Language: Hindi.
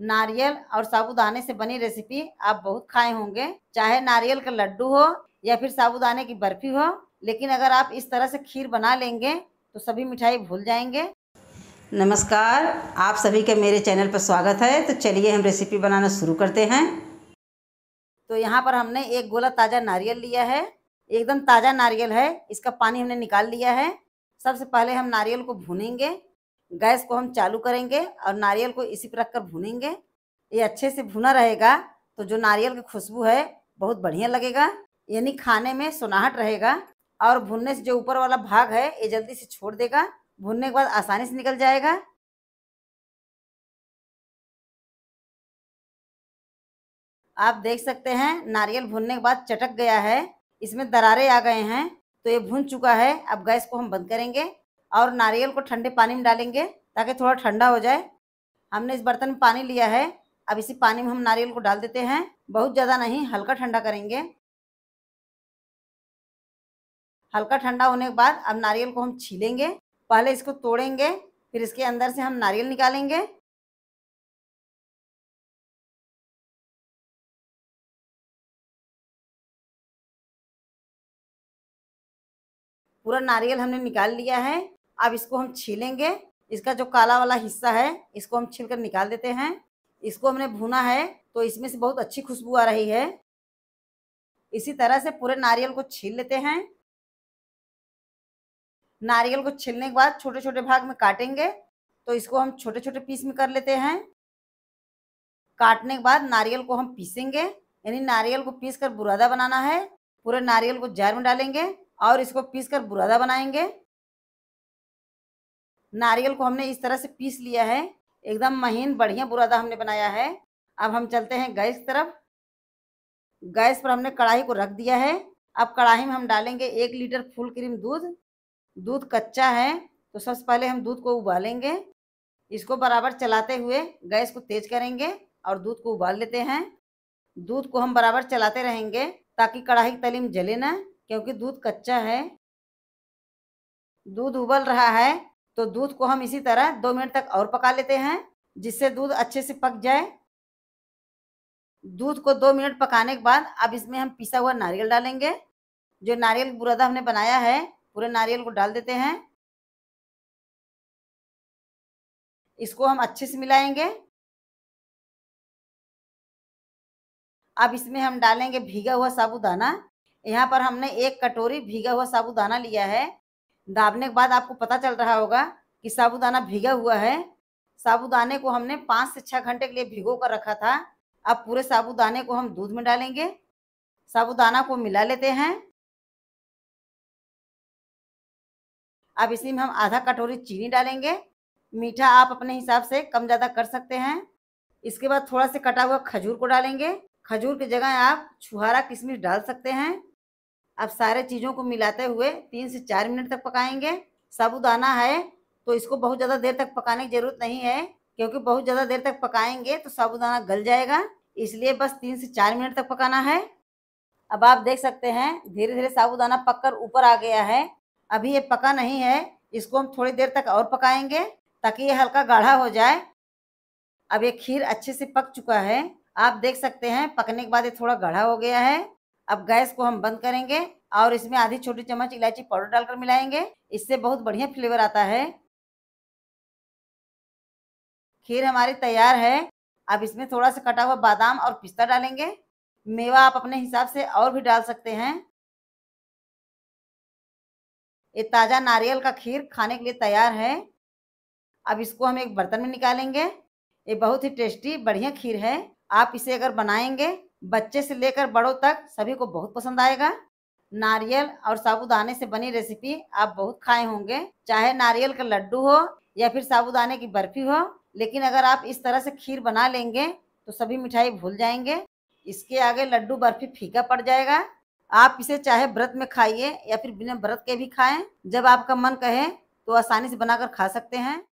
नारियल और साबुदाने से बनी रेसिपी आप बहुत खाए होंगे चाहे नारियल का लड्डू हो या फिर साबुदाने की बर्फी हो लेकिन अगर आप इस तरह से खीर बना लेंगे तो सभी मिठाई भूल जाएंगे नमस्कार आप सभी के मेरे चैनल पर स्वागत है तो चलिए हम रेसिपी बनाना शुरू करते हैं तो यहाँ पर हमने एक गोला ताज़ा नारियल लिया है एकदम ताज़ा नारियल है इसका पानी हमने निकाल लिया है सबसे पहले हम नारियल को भुनेंगे गैस को हम चालू करेंगे और नारियल को इसी पर रखकर भूनेंगे ये अच्छे से भुना रहेगा तो जो नारियल की खुशबू है बहुत बढ़िया लगेगा यानी खाने में सोनाहट रहेगा और भुनने से जो ऊपर वाला भाग है ये जल्दी से छोड़ देगा भुनने के बाद आसानी से निकल जाएगा आप देख सकते हैं नारियल भुनने के बाद चटक गया है इसमें दरारे आ गए हैं तो ये भुन चुका है अब गैस को हम बंद करेंगे और नारियल को ठंडे पानी में डालेंगे ताकि थोड़ा ठंडा हो जाए हमने इस बर्तन में पानी लिया है अब इसी पानी में हम नारियल को डाल देते हैं बहुत ज़्यादा नहीं हल्का ठंडा करेंगे हल्का ठंडा होने के बाद अब नारियल को हम छीलेंगे पहले इसको तोड़ेंगे फिर इसके अंदर से हम नारियल निकालेंगे पूरा नारियल हमने निकाल लिया है अब इसको हम छीलेंगे इसका जो काला वाला हिस्सा है इसको हम छील कर निकाल देते हैं इसको हमने भुना है तो इसमें से बहुत अच्छी खुशबू आ रही है इसी तरह से पूरे नारियल को छील लेते हैं नारियल को छीलने के बाद छोटे छोटे भाग में काटेंगे तो इसको हम छोटे छोटे पीस में कर लेते हैं काटने के बाद नारियल को हम पीसेंगे यानी नारियल को पीस कर बुरादा बनाना है पूरे नारियल को जार में डालेंगे और इसको पीस कर बुरादा बनाएंगे नारियल को हमने इस तरह से पीस लिया है एकदम महीन बढ़िया बुरादा हमने बनाया है अब हम चलते हैं गैस तरफ गैस पर हमने कढ़ाई को रख दिया है अब कढ़ाई में हम डालेंगे एक लीटर फुल क्रीम दूध दूध कच्चा है तो सबसे पहले हम दूध को उबालेंगे इसको बराबर चलाते हुए गैस को तेज करेंगे और दूध को उबाल लेते हैं दूध को हम बराबर चलाते रहेंगे ताकि कढ़ाई की तलीम जले ना क्योंकि दूध कच्चा है दूध उबल रहा है तो दूध को हम इसी तरह दो मिनट तक और पका लेते हैं जिससे दूध अच्छे से पक जाए दूध को दो मिनट पकाने के बाद अब इसमें हम पिसा हुआ नारियल डालेंगे जो नारियल बुरादा हमने बनाया है पूरे नारियल को डाल देते हैं इसको हम अच्छे से मिलाएंगे अब इसमें हम डालेंगे भीगा हुआ साबुदाना यहाँ पर हमने एक कटोरी भीगा हुआ साबुदाना लिया है दाबने के बाद आपको पता चल रहा होगा कि साबुदाना भीगा हुआ है साबुदाने को हमने पाँच से छः घंटे के लिए भिगो कर रखा था अब पूरे साबुदाने को हम दूध में डालेंगे साबुदाना को मिला लेते हैं अब इसी में हम आधा कटोरी चीनी डालेंगे मीठा आप अपने हिसाब से कम ज़्यादा कर सकते हैं इसके बाद थोड़ा सा कटा हुआ खजूर को डालेंगे खजूर की जगह आप छुहारा किशमिश डाल सकते हैं अब सारे चीज़ों को मिलाते हुए तीन से चार मिनट तक पकाएंगे साबुदाना है तो इसको बहुत ज़्यादा देर तक पकाने की ज़रूरत नहीं है क्योंकि बहुत ज़्यादा देर तक पकाएंगे तो साबुदाना गल जाएगा इसलिए बस तीन से चार मिनट तक पकाना है अब आप देख सकते हैं धीरे धीरे साबुदाना कर ऊपर आ गया है अभी ये पका नहीं है इसको हम थोड़ी देर तक और पकाएंगे ताकि ये हल्का गाढ़ा हो जाए अब ये खीर अच्छे से पक चुका है आप देख सकते हैं पकने के बाद ये थोड़ा गाढ़ा हो गया है अब गैस को हम बंद करेंगे और इसमें आधी छोटी चम्मच इलायची पाउडर डालकर मिलाएंगे इससे बहुत बढ़िया फ्लेवर आता है खीर हमारी तैयार है अब इसमें थोड़ा सा कटा हुआ बादाम और पिस्ता डालेंगे मेवा आप अपने हिसाब से और भी डाल सकते हैं ये ताज़ा नारियल का खीर खाने के लिए तैयार है अब इसको हम एक बर्तन में निकालेंगे ये बहुत ही टेस्टी बढ़िया खीर है आप इसे अगर बनाएंगे बच्चे से लेकर बड़ों तक सभी को बहुत पसंद आएगा नारियल और साबुदाने से बनी रेसिपी आप बहुत खाए होंगे चाहे नारियल का लड्डू हो या फिर साबुदाने की बर्फी हो लेकिन अगर आप इस तरह से खीर बना लेंगे तो सभी मिठाई भूल जाएंगे इसके आगे लड्डू बर्फी फीका पड़ जाएगा आप इसे चाहे व्रत में खाइए या फिर बिना व्रत के भी खाएं जब आपका मन कहे तो आसानी से बनाकर खा सकते हैं